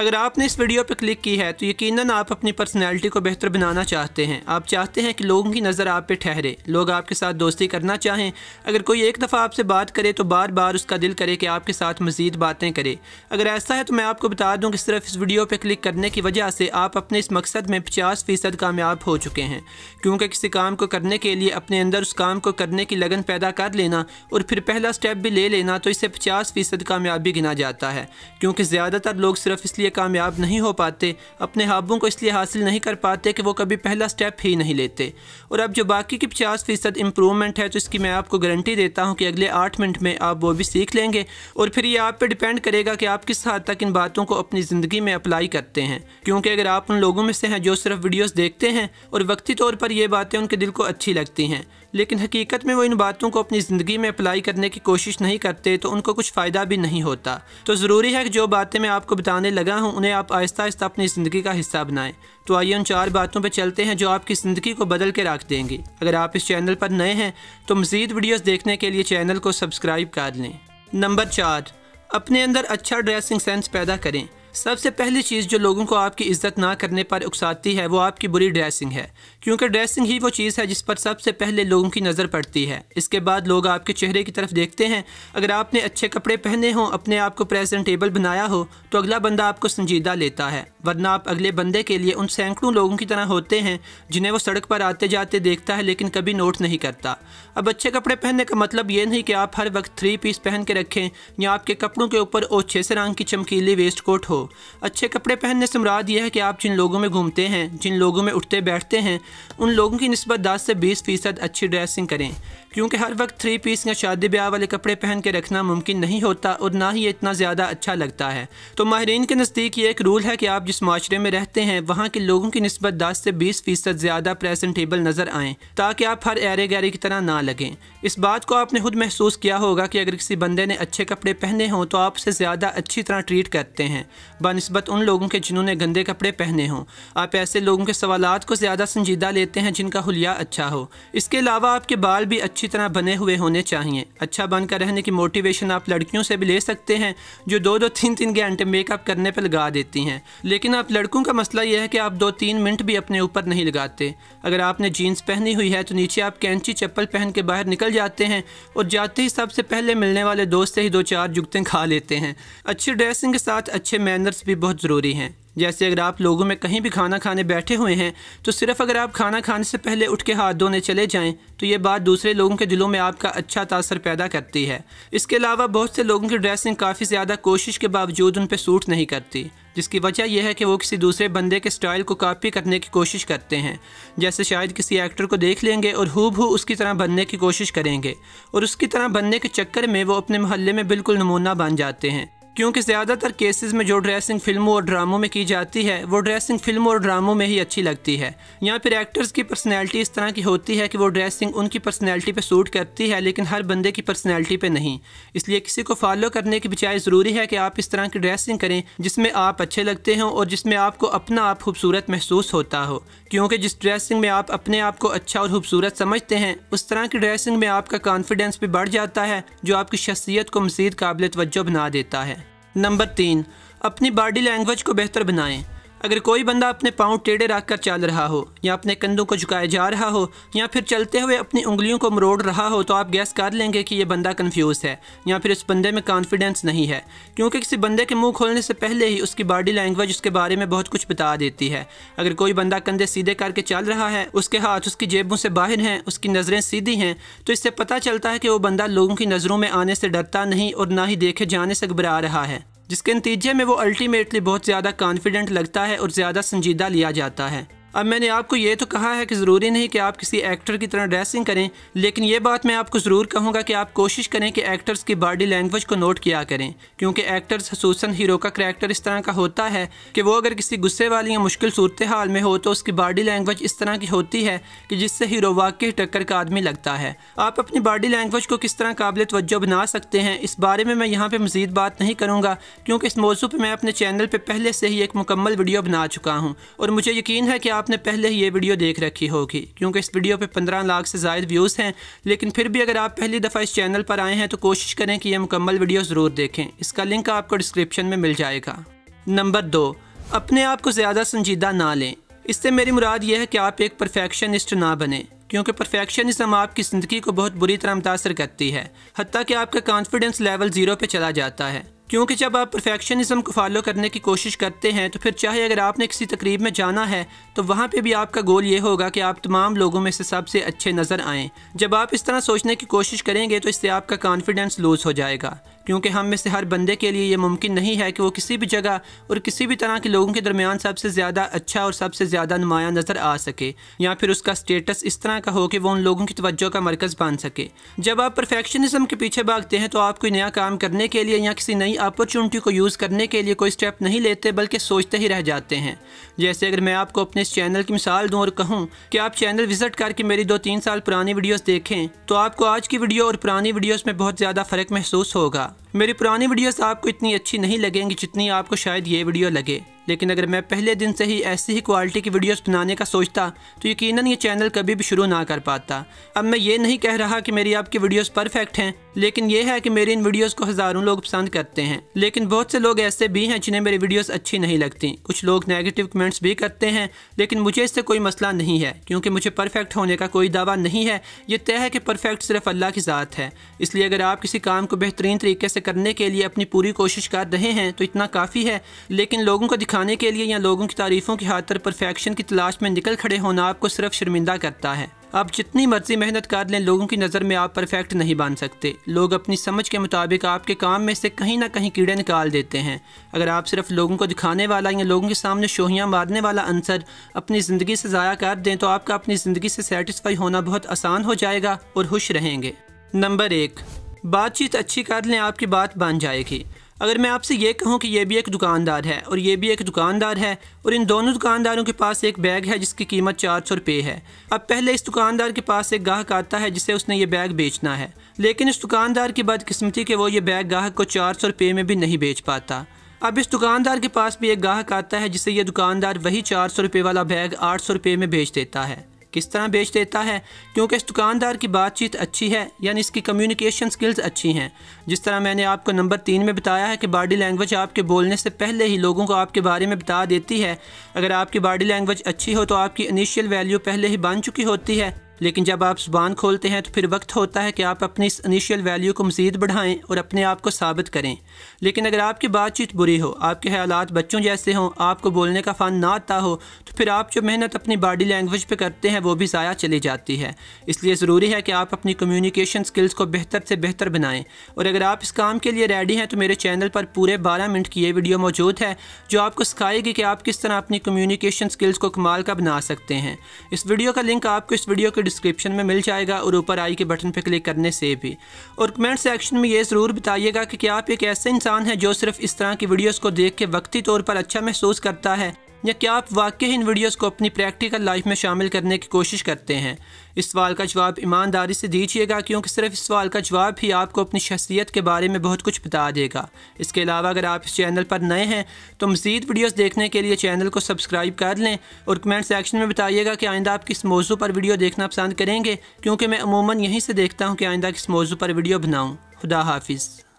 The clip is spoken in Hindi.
अगर आपने इस वीडियो पर क्लिक की है तो यकीन आप अपनी पर्सनैलिटी को बेहतर बनाना चाहते हैं आप चाहते हैं कि लोगों की नज़र आप पे ठहरे लोग आपके साथ दोस्ती करना चाहें अगर कोई एक दफ़ा आपसे बात करे तो बार बार उसका दिल करे कि आपके साथ मज़ीद बातें करे अगर ऐसा है तो मैं आपको बता दूँ कि सिर्फ इस वीडियो पर क्लिक करने की वजह से आप अपने इस मकसद में पचास फ़ीसद कामयाब हो चुके हैं क्योंकि किसी काम को करने के लिए अपने अंदर उस काम को करने की लगन पैदा कर लेना और फिर पहला स्टेप भी ले लेना तो इसे पचास फ़ीसद कामयाबी गिना जाता है क्योंकि ज़्यादातर लोग सिर्फ इसलिए लिए कामयाब नहीं हो पाते अपने हाबों को इसलिए हासिल नहीं कर पाते कि वो कभी पहला स्टेप ही नहीं लेते और अब जो बाकी की पचास फ़ीसद इम्प्रूवमेंट है तो इसकी मैं आपको गारंटी देता हूँ कि अगले आठ मिनट में आप वो भी सीख लेंगे और फिर ये आप पर डिपेंड करेगा कि आप किस हद तक इन बातों को अपनी ज़िंदगी में अप्लाई करते हैं क्योंकि अगर आप उन लोगों में से हैं जो सिर्फ वीडियोज़ देखते हैं और वक्ती तौर पर यह बातें उनके दिल को अच्छी लगती हैं लेकिन हकीकत में वो इन बातों को अपनी ज़िंदगी में अप्लाई करने की कोशिश नहीं करते तो उनको कुछ फ़ायदा भी नहीं होता तो ज़रूरी है कि जो बातें मैं आपको बताने लगा हूँ उन्हें आप आहिस्ता आहिस्ता अपनी ज़िंदगी का हिस्सा बनाएं तो आइए उन चार बातों पर चलते हैं जो आपकी ज़िंदगी को बदल के रख देंगी अगर आप इस चैनल पर नए हैं तो मज़ीद वीडियोज़ देखने के लिए चैनल को सब्सक्राइब कर लें नंबर चार अपने अंदर अच्छा ड्रेसिंग सेंस पैदा करें सबसे पहली चीज़ जो लोगों को आपकी इज्जत ना करने पर उकसाती है वो आपकी बुरी ड्रेसिंग है क्योंकि ड्रेसिंग ही वो चीज़ है जिस पर सबसे पहले लोगों की नज़र पड़ती है इसके बाद लोग आपके चेहरे की तरफ देखते हैं अगर आपने अच्छे कपड़े पहने हों अपने आप को प्रेजेंटेबल बनाया हो तो अगला बंदा आपको संजीदा लेता है वरना आप अगले बंदे के लिए उन सैकड़ों लोगों की तरह होते हैं जिन्हें वो सड़क पर आते जाते देखता है लेकिन कभी नोट नहीं करता अब अच्छे कपड़े पहनने का मतलब ये नहीं कि आप हर वक्त थ्री पीस पहन के रखें या आपके कपड़ों के ऊपर ओछे से रंग की चमकीली वेस्ट कोट हो अच्छे कपड़े पहनने से मुराद यह है कि आप जिन लोगों में घूमते हैं जिन लोगों में उठते बैठते हैं उन लोगों की नस्बत दस से बीस फ़ीसद अच्छी ड्रेसिंग करें क्योंकि हर वक्त थ्री पीस या शादी ब्याह वाले कपड़े पहन के रखना मुमकिन नहीं होता और ना ही इतना ज़्यादा अच्छा लगता है तो माहरीन के नज़दीक ये एक रूल है कि आप जिस माशरे में रहते हैं वहाँ के लोगों की नस्बत दस से बीस फ़ीसद ज़्यादा प्रेजेंटेबल नज़र आएँ ताकि आप हर एरे गैरे की तरह ना लगें इस बात को आपने खुद महसूस किया होगा कि अगर किसी बंदे ने अच्छे कपड़े पहने हों तो आपसे ज़्यादा अच्छी तरह ट्रीट करते हैं बनस्बत उन लोगों के जिन्होंने गंदे कपड़े पहने हों आप ऐसे लोगों के सवाल को ज़्यादा संजीदा लेते हैं जिनका हुलिया अच्छा हो इसके अलावा आपके बाल भी अच्छी तरह बने हुए होने चाहिए अच्छा बनकर रहने की मोटिवेशन आप लड़कियों से भी ले सकते हैं जो दो दो तीन तीन घंटे मेकअप करने पर लगा देती हैं लेकिन आप लड़कों का मसला यह है कि आप दो तीन मिनट भी अपने ऊपर नहीं लगाते अगर आपने जीन्स पहनी हुई है तो नीचे आप कैंची चप्पल पहन के बाहर निकल जाते हैं और जाते ही सबसे पहले मिलने वाले दोस्त से ही दो चार जुगतें खा लेते हैं अच्छी ड्रेसिंग के साथ अच्छे मैनर्स भी बहुत ज़रूरी हैं जैसे अगर आप लोगों में कहीं भी खाना खाने बैठे हुए हैं तो सिर्फ अगर आप खाना खाने से पहले उठ के हाथ धोने चले जाएं तो ये बात दूसरे लोगों के दिलों में आपका अच्छा तासर पैदा करती है इसके अलावा बहुत से लोगों की ड्रेसिंग काफ़ी ज़्यादा कोशिश के बावजूद उन पर सूट नहीं करती जिसकी वजह यह है कि वो किसी दूसरे बंदे के स्टाइल को कॉपी करने की कोशिश करते हैं जैसे शायद किसी एक्टर को देख लेंगे और हु हु उसकी तरह बनने की कोशिश करेंगे और उसकी तरह बनने के चक्कर में वो अपने मोहल्ले में बिल्कुल नमूना बन जाते हैं क्योंकि ज़्यादातर केसेस में जो ड्रेसिंग फिल्मों और ड्रामों में की जाती है वो ड्रेसिंग फिल्मों और ड्रामों में ही अच्छी लगती है यहाँ फिर एक्टर्स की पर्सनैलिटी इस तरह की होती है कि वो ड्रेसिंग उनकी पर्सनैलिटी पर सूट करती है लेकिन हर बंदे की पर्सनैलिटी पर नहीं इसलिए किसी को फॉलो करने की बजाय ज़रूरी है कि आप इस तरह की ड्रेसिंग करें जिसमें आप अच्छे लगते हों और जिसमें आपको अपना आप खूबसूरत महसूस होता हो क्योंकि जिस ड्रेसिंग में आप अपने आप को अच्छा और खूबसूरत समझते हैं उस तरह की ड्रेसिंग में आपका कॉन्फिडेंस भी बढ़ जाता है जो आपकी शख्सियत को मजीद काबिल तवज्जो बना देता है नंबर तीन अपनी बॉडी लैंग्वेज को बेहतर बनाएं अगर कोई बंदा अपने पाँव टेढ़े रख कर चल रहा हो या अपने कंधों को झुकाए जा रहा हो या फिर चलते हुए अपनी उंगलियों को मरोड़ रहा हो तो आप गैस कर लेंगे कि यह बंदा कन्फ्यूज़ है या फिर उस बंदे में कॉन्फिडेंस नहीं है क्योंकि किसी बंदे के मुँह खोलने से पहले ही उसकी बॉडी लैंग्वेज उसके बारे में बहुत कुछ बता देती है अगर कोई बंदा कंधे सीधे करके चल रहा है उसके हाथ उसकी जेबों से बाहर हैं उसकी नज़रें सीधी हैं तो इससे पता चलता है कि वह बंदा लोगों की नज़रों में आने से डरता नहीं और ना ही देखे जाने से घबरा रहा है जिसके नतीजे में वो अल्टीमेटली बहुत ज़्यादा कॉन्फिडेंट लगता है और ज़्यादा संजीदा लिया जाता है अब मैंने आपको ये तो कहा है कि ज़रूरी नहीं कि आप किसी एक्टर की तरह ड्रेसिंग करें लेकिन ये बात मैं आपको ज़रूर कहूँगा कि आप कोशिश करें कि एक्टर्स की बॉडी लैंग्वेज को नोट किया करें क्योंकि एक्टर्स खसूस हीरो का करैक्टर इस तरह का होता है कि वो अगर किसी गुस्से वाली या मुश्किल सूरत हाल में हो तो उसकी बॉडी लैंग्वेज इस तरह की होती है कि जिससे हीरो वाकई टक्कर का आदमी लगता है आप अपनी बॉडी लैंग्वेज को किस तरह काबिल तवज्जो बना सकते हैं इस बारे में मैं यहाँ पर मज़ीद बात नहीं करूँगा क्योंकि इस मौजू पर मैं अपने चैनल पर पहले से ही एक मुकम्मल वीडियो बना चुका हूँ और मुझे यकीन है कि आपने पहले ही ये वीडियो देख रखी होगी क्योंकि इस वीडियो पे 15 लाख से ज़ायद व्यूज़ हैं लेकिन फिर भी अगर आप पहली दफ़ा इस चैनल पर आए हैं तो कोशिश करें कि यह मुकम्मल वीडियो ज़रूर देखें इसका लिंक आपको डिस्क्रिप्शन में मिल जाएगा नंबर दो अपने आप को ज़्यादा संजीदा ना लें इससे मेरी मुराद यह है कि आप एक परफेक्शनिस्ट ना बने क्योंकि परफेक्शनिज्म आपकी ज़िंदगी को बहुत बुरी तरह मुतासर करती है हती कि आपका कॉन्फिडेंस लेवल ज़ीरो पे चला जाता है क्योंकि जब आप परफेक्शनिज्म को फॉलो करने की कोशिश करते हैं तो फिर चाहे अगर आपने किसी तकरीब में जाना है तो वहाँ पे भी आपका गोल ये होगा कि आप तमाम लोगों में से सबसे अच्छे नज़र आएँ जब आप इस तरह सोचने की कोशिश करेंगे तो इससे आपका कॉन्फिडेंस लूज़ हो जाएगा क्योंकि हम में से हर बंदे के लिए ये मुमकिन नहीं है कि वो किसी भी जगह और किसी भी तरह के लोगों के दरमियान सबसे ज़्यादा अच्छा और सबसे ज़्यादा नुमाया नज़र आ सके या फिर उसका स्टेटस इस तरह का हो कि वो उन लोगों की तवज्जो का मरकज़ बन सके जब आप परफेक्शनिज्म के पीछे भागते हैं तो आप कोई नया काम करने के लिए या किसी नई अपॉर्चुनिटी को यूज़ करने के लिए कोई स्टेप नहीं लेते बल्कि सोचते ही रह जाते हैं जैसे अगर मैं आपको अपने इस चैनल की मिसाल दूँ और कहूँ कि आप चैनल विजिट करके मेरी दो तीन साल पुरानी वीडियोज़ देखें तो आपको आज की वीडियो और पुरानी वीडियोज़ में बहुत ज़्यादा फ़र्क महसूस होगा Ciao. मेरी पुरानी वीडियोस आपको इतनी अच्छी नहीं लगेंगी जितनी आपको शायद ये वीडियो लगे लेकिन अगर मैं पहले दिन से ही ऐसी ही क्वालिटी की वीडियोस बनाने का सोचता तो यकीनन ये चैनल कभी भी शुरू ना कर पाता अब मैं ये नहीं कह रहा कि मेरी आपकी वीडियोस परफेक्ट हैं लेकिन ये है कि मेरी इन वीडियोस को हज़ारों लोग पसंद करते हैं लेकिन बहुत से लोग ऐसे भी हैं जिन्हें मेरी वीडियोस अच्छी नहीं लगती कुछ लोग नेगेटिव कमेंट्स भी करते हैं लेकिन मुझे इससे कोई मसला नहीं है क्योंकि मुझे परफेक्ट होने का कोई दावा नहीं है ये तय है कि परफेक्ट सिर्फ अल्लाह की ज़ात है इसलिए अगर आप किसी काम को बेहतरीन तरीके से से करने के लिए अपनी पूरी कोशिश कर रहे हैं तो इतना काफ़ी है लेकिन लोगों को दिखाने के लिए या लोगों की तारीफ़ों की खातर परफेक्शन की तलाश में निकल खड़े होना आपको सिर्फ शर्मिंदा करता है आप जितनी मर्जी मेहनत कर लें लोगों की नज़र में आप परफेक्ट नहीं बन सकते लोग अपनी समझ के मुताबिक आपके काम में से कहीं ना कहीं कीड़े निकाल देते हैं अगर आप सिर्फ लोगों को दिखाने वाला या लोगों के सामने शोहियाँ मारने वाला अंसर अपनी ज़िंदगी से ज़ाया कर दें तो आपका अपनी ज़िंदगी से सेटिस्फाई होना बहुत आसान हो जाएगा और खुश रहेंगे नंबर एक बातचीत अच्छी कर लें आपकी बात बन जाएगी अगर मैं आपसे ये कहूँ कि ये भी एक दुकानदार है और ये भी एक दुकानदार है और इन दोनों दुकानदारों के पास एक बैग है जिसकी कीमत चार सौ रुपये है अब पहले इस दुकानदार के पास एक गाहक आता है जिसे उसने ये बैग बेचना है लेकिन इस दुकानदार की बदकिस्मती के वो ये बैग गाहक को चार सौ रुपये में भी नहीं बेच पाता अब इस दुकानदार के पास भी एक गाहक आता है जिसे यह दुकानदार वही चार सौ रुपये वाला बैग आठ सौ रुपये में बेच देता है किस तरह बेच देता है क्योंकि इस दुकानदार की बातचीत अच्छी है यानी इसकी कम्युनिकेशन स्किल्स अच्छी हैं जिस तरह मैंने आपको नंबर तीन में बताया है कि बॉडी लैंग्वेज आपके बोलने से पहले ही लोगों को आपके बारे में बता देती है अगर आपकी बॉडी लैंग्वेज अच्छी हो तो आपकी इनिशियल वैल्यू पहले ही बन चुकी होती है लेकिन जब आप ज़ुबान खोलते हैं तो फिर वक्त होता है कि आप अपनी इस इनिशियल वैल्यू को मज़ीद बढ़ाएँ और अपने आप को साबित करें लेकिन अगर आपकी बातचीत बुरी हो आपके ख्याल बच्चों जैसे हों आपको बोलने का फ़न ना आता हो तो फिर आप जो मेहनत अपनी बॉडी लैंग्वेज पर करते हैं वो भी ज़ाया चली जाती है इसलिए ज़रूरी है कि आप अपनी कम्युनिकेशन स्किल्स को बेहतर से बेहतर बनाएँ और अगर आप इस काम के लिए रेडी हैं तो मेरे चैनल पर पूरे बारह मिनट की ये वीडियो मौजूद है जो आपको सिखाएगी कि आप किस तरह अपनी कम्युनिकेशन स्किल्स को कमाल का बना सकते हैं इस वीडियो का लिंक आपको इस वीडियो के डिस्क्रिप्शन में मिल जाएगा और ऊपर आई के बटन पर क्लिक करने से भी और कमेंट सेक्शन में ये ज़रूर बताइएगा कि क्या आप एक ऐसे इंसान हैं जो सिर्फ इस तरह की वीडियोज़ को देख के वक्ती तौर पर अच्छा महसूस करता है या क्या आप वाकई इन वीडियोस को अपनी प्रैक्टिकल लाइफ में शामिल करने की कोशिश करते हैं इस सवाल का जवाब ईमानदारी से दीजिएगा क्योंकि सिर्फ इस सवाल का जवाब ही आपको अपनी शख्सियत के बारे में बहुत कुछ बता देगा इसके अलावा अगर आप इस चैनल पर नए हैं तो मज़ीद वीडियोज़ देखने के लिए चैनल को सब्सक्राइब कर लें और कमेंट सेक्शन में बताइएगा कि आइंदा आप किस मौजू पर वीडियो देखना पसंद करेंगे क्योंकि मैं अमूमन यहीं से देखता हूँ कि आइंदा किस मौजू पर वीडियो बनाऊँ खुदा हाफिज़